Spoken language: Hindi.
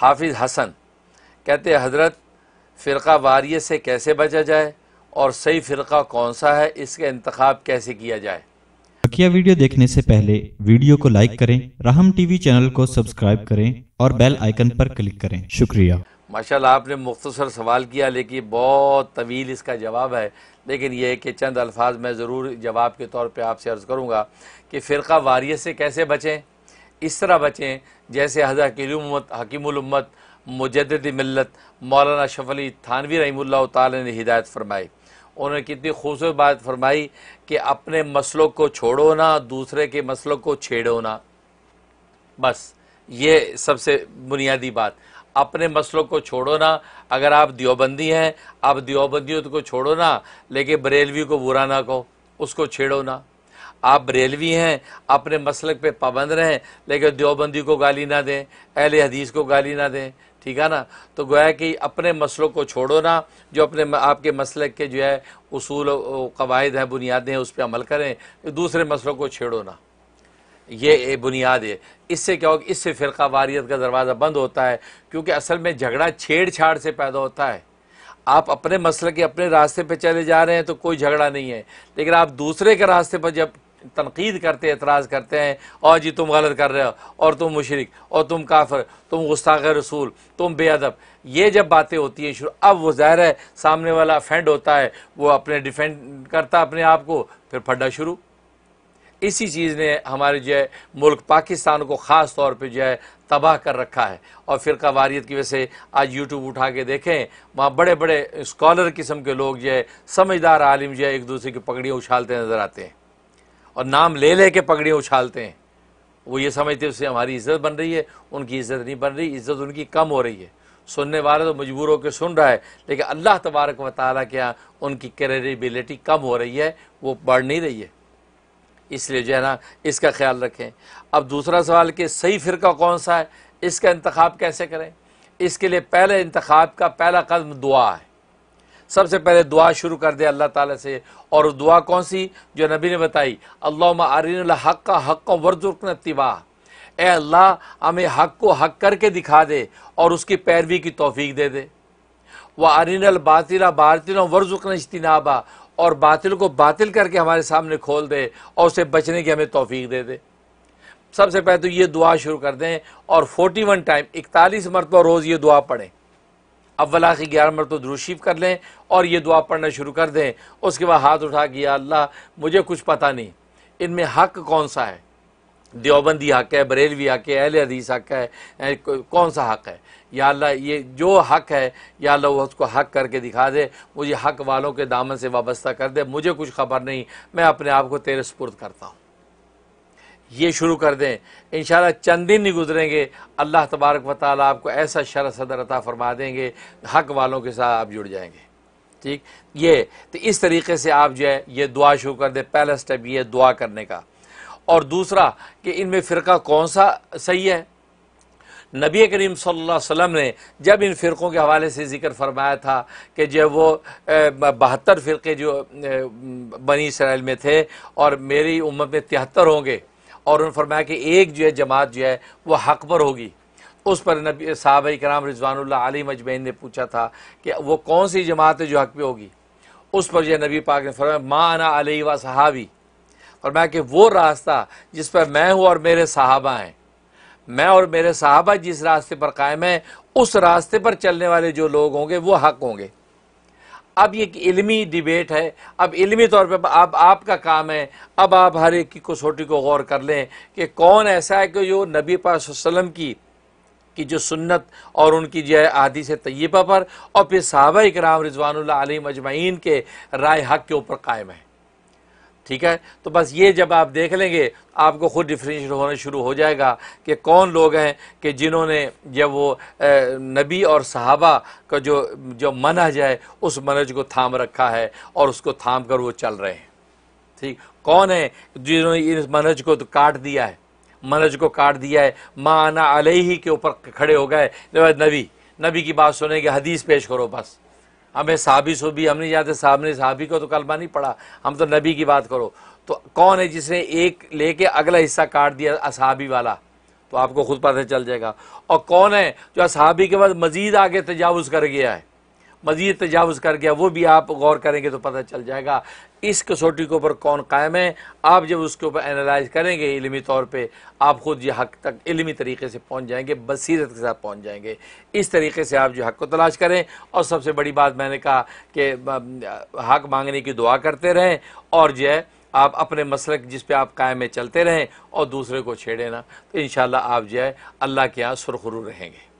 हाफिज़ हसन कहते हज़रत फ़िरका वारिय से कैसे बचा जाए और सही फ़िरका कौन सा है इसका इंतखब कैसे किया जाए बकिया वीडियो देखने से पहले वीडियो को लाइक करें रहम टीवी चैनल को सब्सक्राइब करें और बेल आइकन पर क्लिक करें शुक्रिया माशाल्लाह आपने मुख्तसर सवाल किया लेकिन बहुत तवील इसका जवाब है लेकिन यह कि चंद अल्फाज मैं ज़रूर जवाब के तौर पे आपसे अर्ज़ करूँगा कि फ़िरका वारियत से कैसे बचें इस तरह बचें जैसे हज़रा किलमत हकीमत मुजद मिलत मौलाना शफली थानवी रहीमल्ला तदायत फरमाई उन्होंने कितनी खूबसूरत बात फरमाई कि अपने मसलों को छोड़ो ना दूसरे के मसलों को छेड़ो ना बस ये सबसे बुनियादी बात अपने मसलों को छोड़ो ना अगर आप दियोबंदी हैं आप दियोबंदियों को छोड़ो ना लेकिन बरेलवी को बुरा ना कहो उसको छेड़ो ना आप बरेलवी हैं अपने मसलक पे पाबंद रहें लेकिन देवबंदी को गाली ना दें अहल हदीस को गाली ना दें ठीक है ना तो गोया कि अपने मसलों को छोड़ो ना जो अपने आपके मसलक के जो है उसूल कवायद हैं बुनियादें हैं उस पर अमल करें तो दूसरे मसलों को छेड़ो ना ये बुनियाद है इससे क्या होगा इससे फ़िरका वारियत का दरवाज़ा बंद होता है क्योंकि असल में झगड़ा छेड़छाड़ से पैदा होता है आप अपने मसल के अपने रास्ते पे चले जा रहे हैं तो कोई झगड़ा नहीं है लेकिन आप दूसरे के रास्ते पर जब तनकीद करते एतराज़ करते हैं और जी तुम गलत कर रहे हो और तुम मुशरक और तुम काफर तुम गुस्ताख रसूल तुम बेअदब ये जब बातें होती हैं शुरू अब वो ज़ाहिर है सामने वाला फेंड होता है वो अपने डिफेंड करता अपने आप को फिर फड्डा शुरू इसी चीज़ ने हमारे जो है मुल्क पाकिस्तान को ख़ास तौर पर जो है तबाह कर रखा है और फिर वारियत की वजह से आज यूट्यूब उठा के देखें वहाँ बड़े बड़े स्कॉलर किस्म के लोग जो है समझदार आलिम जो है एक दूसरे की पगड़ियाँ उछालते नज़र आते हैं और नाम ले ले के पगड़ियाँ उछालते हैं वो ये समझते उससे हमारी इज्जत बन रही है उनकी इज्जत नहीं बन रही इज्जत उनकी कम हो रही है सुनने वाला तो मजबूर होकर सुन रहा है लेकिन अल्लाह तबारक व ताली के यहाँ उनकी क्रेडिबिलिटी कम हो रही है वो बढ़ नहीं रही है इसलिए जो है ना इसका ख्याल रखें अब दूसरा सवाल कि सही फ़िरका कौन सा है इसका इंतखब कैसे करें इसके लिए पहले इंतखब का पहला कदम दुआ है सबसे पहले दुआ शुरू कर दे अल्लाह ताला से और दुआ कौन सी जो नबी ने बताई अल्लाह आरिन हक हक वर्जुर्कन तिबाह ए अल्लाह हमें हक को हक करके दिखा दे और उसकी पैरवी की तोफ़ीक दे दे व अरिनल बातिला बातिल वर्जुकन इजतनाबा और बातिल को बातिल करके हमारे सामने खोल दे और उसे बचने की हमें तोफीक दे दे सबसे पहले तो ये दुआ शुरू कर दें और 41 टाइम इकतालीस मरतबा रोज़ ये दुआ पढ़ें अव्वल आखिर ग्यारह तो द्रूशीफ कर लें और ये दुआ पढ़ना शुरू कर दें उसके बाद हाथ उठा कि अल्लाह मुझे कुछ पता नहीं इनमें हक कौन सा है देवबंदी हक है बरेलवी हक है अहल हदीस हक है कौन सा हक है या अल्लाह ये जो हक है या अल्लाह उसको हक करके दिखा दे मुझे हक वालों के दामन से वाबस्ता कर दे मुझे कुछ खबर नहीं मैं अपने आप को तेरे स्पुर्द करता हूँ ये शुरू कर दें इन शाला चंद दिन नहीं गुजरेंगे अल्लाह तबारक व आपको ऐसा शर सदर अता फरमा देंगे हक वालों के साथ आप जुड़ जाएंगे ठीक ये तो इस तरीके से आप जो है ये दुआ शुरू कर दें पहला स्टेप ये दुआ करने का और दूसरा कि इनमें फ़िरका कौन सा सही है नबी करीम वसल्लम ने जब इन फ़िरक़ों के हवाले से जिक्र फरमाया था कि जब वो बहत्तर फ़िरके जो बनी इसराइल में थे और मेरी उम्मत में तिहत्तर होंगे और उन्होंने फरमाया कि एक जो है जमात जो है वह हक पर होगी उस पर नबी साहब कराम रिजवानुल्ला आली मजमैन ने पूछा था कि वो कौन सी जमात है जो हक पर होगी उस पर जो नबी पाक ने फरमाया माना अली व सहाबी फरमाया कि वो रास्ता जिस पर मैं हूँ और मेरे साहबा हैं मैं और मेरे साहबा जिस रास्ते पर कायम हैं उस रास्ते पर चलने वाले जो लोग होंगे वो हक होंगे अब ये एक इलमी डिबेट है अब इलमी तौर पे अब आपका काम है अब आप हर एक की कसौटी को गौर कर लें कि कौन ऐसा है कि जो नबी पासम की की जो सुन्नत और उनकी जो है आदि से तयबा पर और फिर सहाबा कराम रिजवान आलिम अजमाइन के राय हक के ऊपर कायम है ठीक है तो बस ये जब आप देख लेंगे आपको खुद डिफ्रेंश होना शुरू हो जाएगा कि कौन लोग हैं कि जिन्होंने जब वो नबी और सहाबा का जो जो मनहज है उस मनहज को थाम रखा है और उसको थाम कर वो चल रहे हैं ठीक कौन है जिन्होंने इस मनहज को तो काट दिया है मनहज को काट दिया है माना अलही के ऊपर खड़े हो गए नबी नबी की बात सुनेंगे हदीस पेश करो बस हमें साहबी सोबी हम नहीं जाते साहब ने साहबी को तो कलमा नहीं पढ़ा हम तो नबी की बात करो तो कौन है जिसने एक लेके अगला हिस्सा काट दिया असहाबी वाला तो आपको खुद पता चल जाएगा और कौन है जो असहाबी के बाद मज़ीद आगे तजावज़ कर गया है मज़ीद तजावज़ कर गया वो भी आप गौर करेंगे तो पता चल जाएगा इस कसौटी के ऊपर कौन कायम है आप जब उसके ऊपर एनालाइज करेंगे इलमी तौर पर आप ख़ुद ये हक तक इलमी तरीके से पहुँच जाएंगे बसीरत के साथ पहुँच जाएंगे इस तरीके से आप जो हक को तलाश करें और सबसे बड़ी बात मैंने कहा कि हक मांगने की दुआ करते रहें और जो है आप अपने मसलक जिस पे आप कायम में चलते रहें और दूसरे को छेड़े ना तो इन आप जो है अल्लाह के यहाँ सुरखरू रहेंगे